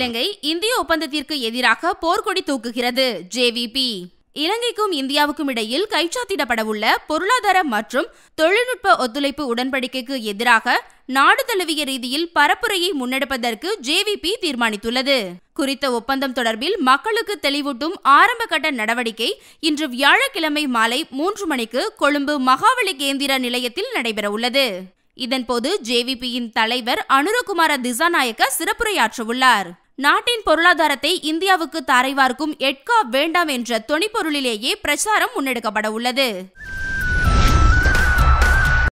இலங்கை இந்திய ஒப்பந்தத்திற்கு எதிராக போர்க்கொடி தூக்குகிறது ஜேவிபி இலங்கைக்கும் இந்தியாவுக்கும் இடையில் கைச்சாத்திடப்படவுள்ள பொருளாதார மற்றும் தொழில்நுட்ப ஒத்துழைப்பு உடன்படிக்கைக்கு எதிராக நாடு தழுவிய ரீதியில் பரப்புரையை முன்னெடுப்பதற்கு ஜேவிபி தீர்மானித்துள்ளது குறித்த ஒப்பந்தம் தொடர்பில் மக்களுக்கு தெளிவூட்டும் ஆரம்ப கட்ட நடவடிக்கை இன்று வியாழக்கிழமை மாலை மூன்று மணிக்கு கொழும்பு மகாவலி கேந்திர நிலையத்தில் நடைபெறவுள்ளது இதன்போது ஜேவிபியின் தலைவர் அனுரகுமார திசாநாயக்க சிறப்புரையாற்றவுள்ளார் நாட்டின் பொருளாதாரத்தை இந்தியாவுக்கு தாரைவார்க்கும் எட்கா வேண்டாம் என்ற தொனிப்பொருளிலேயே பிரச்சாரம் முன்னெடுக்கப்பட உள்ளது